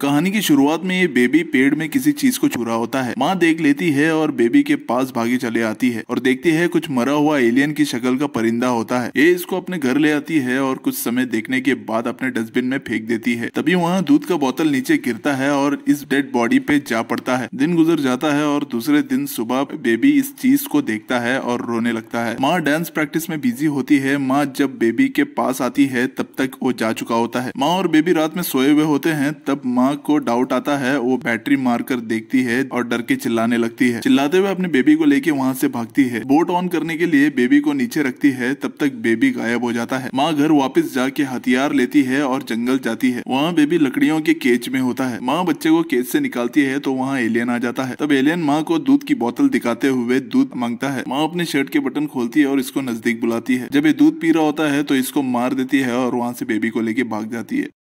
कहानी की शुरुआत में ये बेबी पेड़ में किसी चीज को छुरा होता है माँ देख लेती है और बेबी के पास भागी चले आती है और देखती है कुछ मरा हुआ एलियन की शक्ल का परिंदा होता है ये इसको अपने घर ले आती है और कुछ समय देखने के बाद अपने डस्टबिन में फेंक देती है तभी वहाँ दूध का बोतल नीचे गिरता है और इस डेड बॉडी पे जा पड़ता है दिन गुजर जाता है और दूसरे दिन सुबह बेबी इस चीज को देखता है और रोने लगता है माँ डांस प्रैक्टिस में बिजी होती है माँ जब बेबी के पास आती है तब तक वो जा चुका होता है माँ और बेबी रात में सोए हुए होते हैं तब माँ माँ को डाउट आता है वो बैटरी मारकर देखती है और डर के चिल्लाने लगती है चिल्लाते हुए अपने बेबी को लेके वहाँ से भागती है बोट ऑन करने के लिए बेबी को नीचे रखती है तब तक बेबी गायब हो जाता है माँ घर वापस जाके हथियार लेती है और जंगल जाती है वहाँ बेबी लकड़ियों के केज में होता है माँ बच्चे को केज से निकालती है तो वहाँ एलियन आ जाता है तब एलियन माँ को दूध की बोतल दिखाते हुए दूध मांगता है माँ अपने शर्ट के बटन खोलती है और इसको नजदीक बुलाती है जब ये दूध पी रहा होता है तो इसको मार देती है और वहाँ से बेबी को लेके भाग जाती है